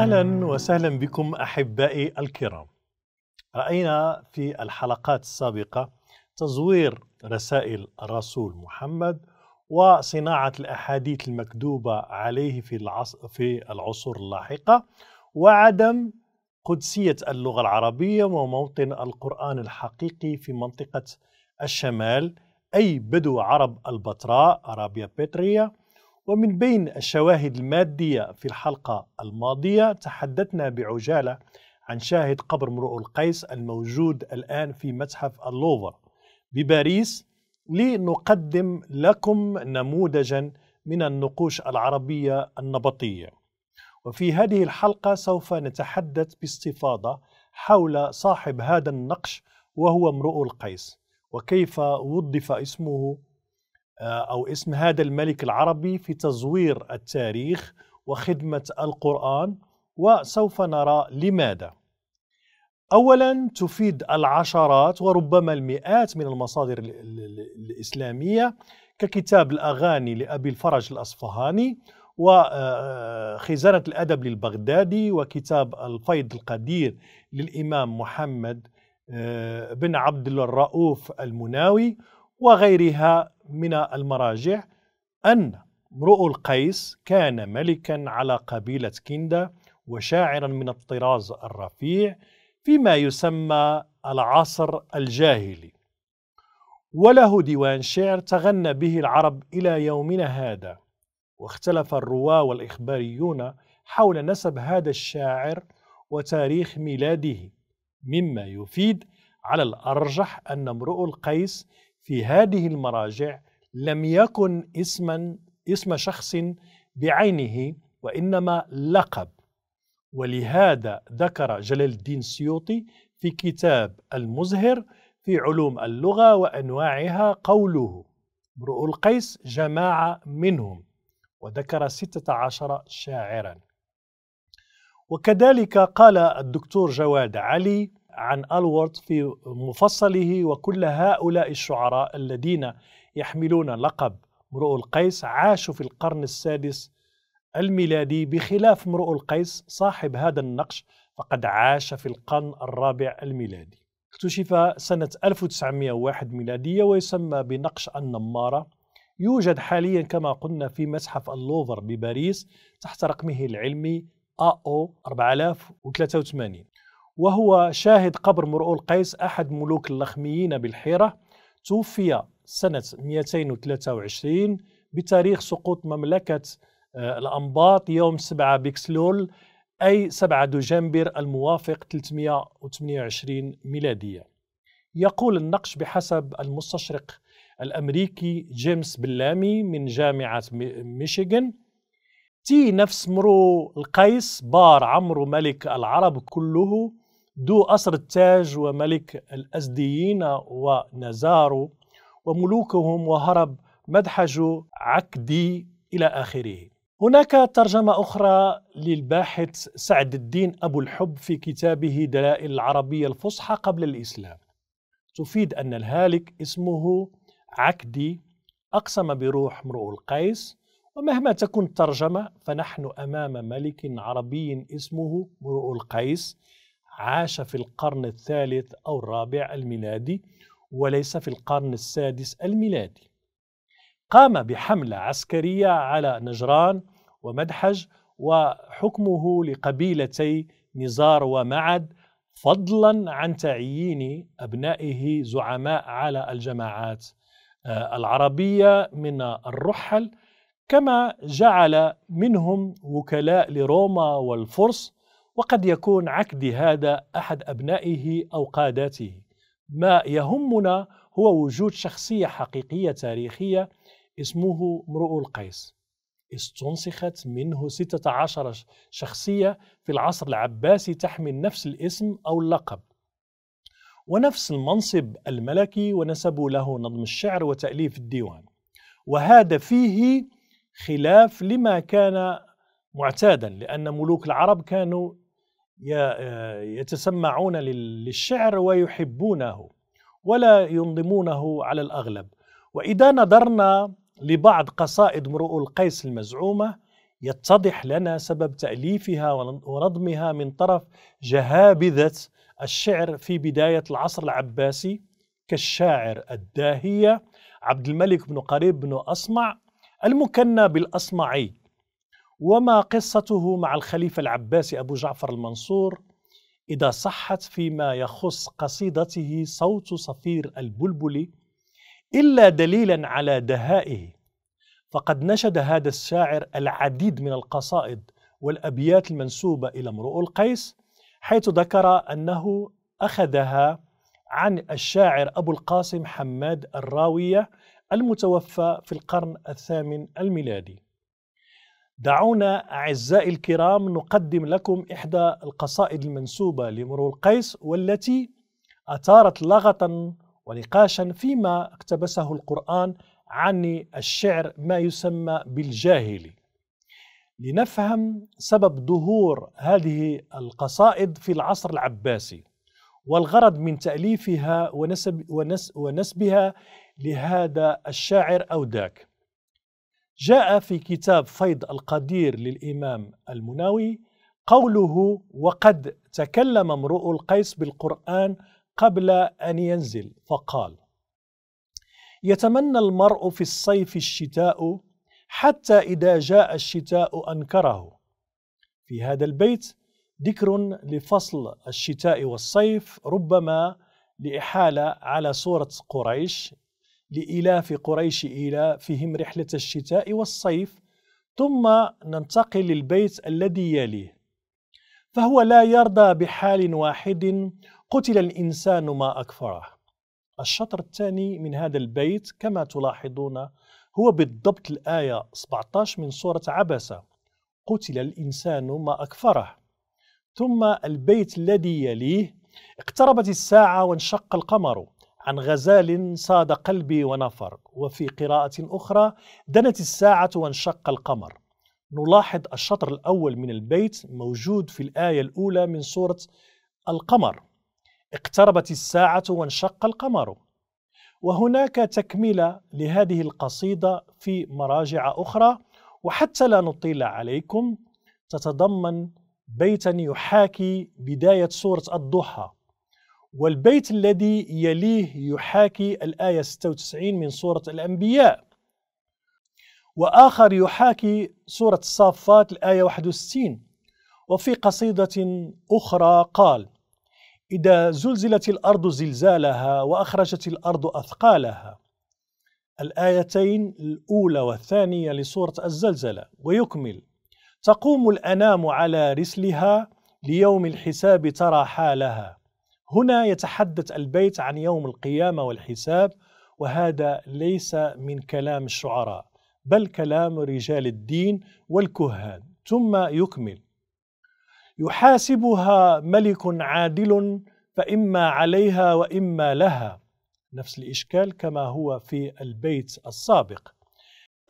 اهلا وسهلا بكم احبائي الكرام. راينا في الحلقات السابقه تزوير رسائل الرسول محمد وصناعه الاحاديث المكذوبه عليه في العصر في العصور اللاحقه وعدم قدسيه اللغه العربيه وموطن القران الحقيقي في منطقه الشمال اي بدو عرب البتراء ارابيا بتريه ومن بين الشواهد المادية في الحلقة الماضية تحدثنا بعجالة عن شاهد قبر امرؤ القيس الموجود الآن في متحف اللوفر بباريس لنقدم لكم نموذجا من النقوش العربية النبطية وفي هذه الحلقة سوف نتحدث باستفاضة حول صاحب هذا النقش وهو امرؤ القيس وكيف وظف اسمه آه، أو اسم هذا الملك العربي في تزوير التاريخ وخدمة القرآن وسوف نرى لماذا أولا تفيد العشرات وربما المئات من المصادر الإسلامية ككتاب الأغاني لأبي الفرج الأصفهاني وخزانة آه، آه، الأدب للبغدادي وكتاب الفيض القدير للإمام محمد بن عبد الرؤوف المناوي وغيرها من المراجع أن امرؤ القيس كان ملكا على قبيلة كندا وشاعرا من الطراز الرفيع فيما يسمى العصر الجاهلي وله ديوان شعر تغنى به العرب إلى يومنا هذا واختلف الرواة والإخباريون حول نسب هذا الشاعر وتاريخ ميلاده مما يفيد على الأرجح أن امرؤ القيس في هذه المراجع لم يكن اسما اسم شخص بعينه وانما لقب ولهذا ذكر جلال الدين السيوطي في كتاب المزهر في علوم اللغه وانواعها قوله امرؤ القيس جماعه منهم وذكر 16 شاعرا وكذلك قال الدكتور جواد علي عن الورد في مفصله وكل هؤلاء الشعراء الذين يحملون لقب امرؤ القيس عاشوا في القرن السادس الميلادي بخلاف امرؤ القيس صاحب هذا النقش فقد عاش في القرن الرابع الميلادي اكتشف سنة 1901 ميلادية ويسمى بنقش النمارة يوجد حاليا كما قلنا في متحف اللوفر بباريس تحت رقمه العلمي AO 4083 وهو شاهد قبر مرؤول القيس أحد ملوك اللخميين بالحيرة توفي سنة 223 بتاريخ سقوط مملكة آه، الأنباط يوم 7 بكسلول أي 7 دجنبر الموافق 328 ميلادية يقول النقش بحسب المستشرق الأمريكي جيمس بلامي من جامعة ميشيغان تي نفس مرو القيس بار عمرو ملك العرب كله ذو أسر التاج وملك الأزديين ونزارو وملوكهم وهرب مدحج عكدي إلى آخره هناك ترجمة أخرى للباحث سعد الدين أبو الحب في كتابه دلائل العربية الفصحى قبل الإسلام تفيد أن الهالك اسمه عكدي أقسم بروح امرؤ القيس ومهما تكن الترجمة فنحن أمام ملك عربي اسمه امرؤ القيس عاش في القرن الثالث أو الرابع الميلادي وليس في القرن السادس الميلادي قام بحملة عسكرية على نجران ومدحج وحكمه لقبيلتي نزار ومعد فضلا عن تعيين أبنائه زعماء على الجماعات آه، العربية من الرحل كما جعل منهم وكلاء لروما والفرس وقد يكون عكدي هذا أحد أبنائه أو قاداته ما يهمنا هو وجود شخصية حقيقية تاريخية اسمه امرؤ القيس استنسخت منه 16 شخصية في العصر العباسي تحمل نفس الاسم أو اللقب ونفس المنصب الملكي ونسبوا له نظم الشعر وتأليف الديوان وهذا فيه خلاف لما كان معتادا لأن ملوك العرب كانوا آه، يتسمعون للشعر ويحبونه ولا ينظمونه على الأغلب وإذا نظرنا لبعض قصائد امرؤ القيس المزعومة يتضح لنا سبب تأليفها ونظمها من طرف جهابذة الشعر في بداية العصر العباسي كالشاعر الداهية عبد الملك بن قريب بن أصمع المكنى بالأصمعي وما قصته مع الخليفة العباسي أبو جعفر المنصور إذا صحت فيما يخص قصيدته صوت صفير البلبل إلا دليلا على دهائه فقد نشد هذا الشاعر العديد من القصائد والأبيات المنسوبة إلى امرؤ القيس حيث ذكر أنه أخذها عن الشاعر أبو القاسم حماد الراوية المتوفى في القرن الثامن الميلادي دعونا أعزائي الكرام نقدم لكم إحدى القصائد المنسوبة لمرو القيس والتي أثارت لغة ونقاشا فيما اقتبسه القرآن عن الشعر ما يسمى بالجاهلي لنفهم سبب ظهور هذه القصائد في العصر العباسي والغرض من تأليفها ونسب ونس ونسبها لهذا الشاعر أو ذاك جاء في كتاب فيض القدير للإمام المناوي قوله وقد تكلم امرؤ القيس بالقرآن قبل أن ينزل فقال يتمنى المرء في الصيف الشتاء حتى إذا جاء الشتاء أنكره في هذا البيت ذكر لفصل الشتاء والصيف ربما لإحالة على صورة قريش لإلاف قريش إلافهم رحلة الشتاء والصيف ثم ننتقل للبيت الذي يليه فهو لا يرضى بحال واحد قتل الإنسان ما أكفره الشطر الثاني من هذا البيت كما تلاحظون هو بالضبط الآية 17 من سورة عبسة قتل الإنسان ما أكفره ثم البيت الذي يليه اقتربت الساعة وانشق القمر عن غزال صاد قلبي ونفر وفي قراءة أخرى دنت الساعة وانشق القمر نلاحظ الشطر الأول من البيت موجود في الآية الأولى من سورة القمر اقتربت الساعة وانشق القمر وهناك تكملة لهذه القصيدة في مراجع أخرى وحتى لا نطيل عليكم تتضمن بيتا يحاكي بداية سورة الضحى والبيت الذي يليه يحاكي الآية 96 من سورة الأنبياء وآخر يحاكي سورة الصافات الآية 61 وفي قصيدة أخرى قال إذا زلزلت الأرض زلزالها وأخرجت الأرض أثقالها الآيتين الأولى والثانية لسورة الزلزلة ويكمل تقوم الأنام على رسلها ليوم الحساب ترى حالها هنا يتحدث البيت عن يوم القيامه والحساب وهذا ليس من كلام الشعراء بل كلام رجال الدين والكهان ثم يكمل يحاسبها ملك عادل فإما عليها وإما لها نفس الإشكال كما هو في البيت السابق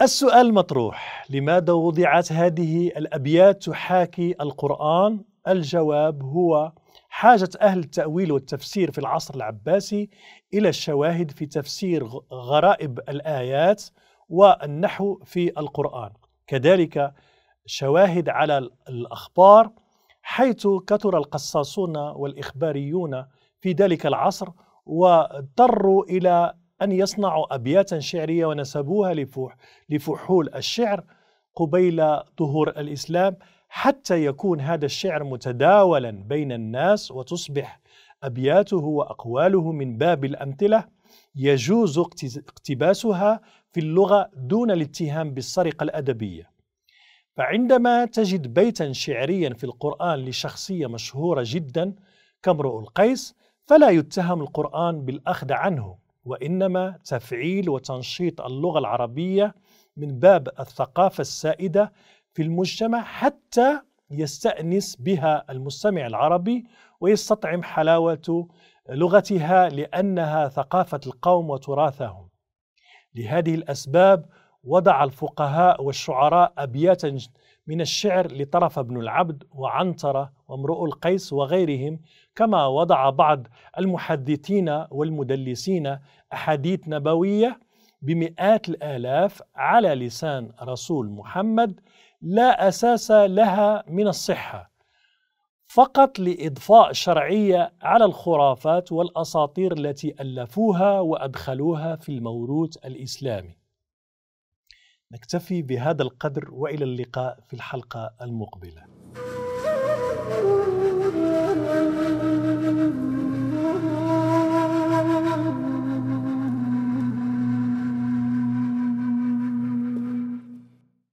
السؤال المطروح لماذا وضعت هذه الأبيات تحاكي القرآن؟ الجواب هو حاجة أهل التأويل والتفسير في العصر العباسي إلى الشواهد في تفسير غرائب الآيات والنحو في القرآن كذلك شواهد على الأخبار حيث كثر القصاصون والإخباريون في ذلك العصر واضطروا إلى أن يصنعوا أبياتا شعرية ونسبوها لفحول الشعر قبيل ظهور الإسلام حتى يكون هذا الشعر متداولا بين الناس وتصبح ابياته واقواله من باب الامثله يجوز اقتباسها في اللغه دون الاتهام بالسرقه الادبيه فعندما تجد بيتا شعريا في القران لشخصيه مشهوره جدا كامرؤ القيس فلا يتهم القران بالاخذ عنه وانما تفعيل وتنشيط اللغه العربيه من باب الثقافه السائده في المجتمع حتى يستأنس بها المستمع العربي ويستطعم حلاوة لغتها لأنها ثقافة القوم وتراثهم لهذه الأسباب وضع الفقهاء والشعراء أبياتا من الشعر لطرف بن العبد وعنترة وامرؤ القيس وغيرهم كما وضع بعض المحدثين والمدلسين أحاديث نبوية بمئات الآلاف على لسان رسول محمد لا اساس لها من الصحه فقط لاضفاء شرعيه على الخرافات والاساطير التي الفوها وادخلوها في الموروث الاسلامي نكتفي بهذا القدر والى اللقاء في الحلقه المقبله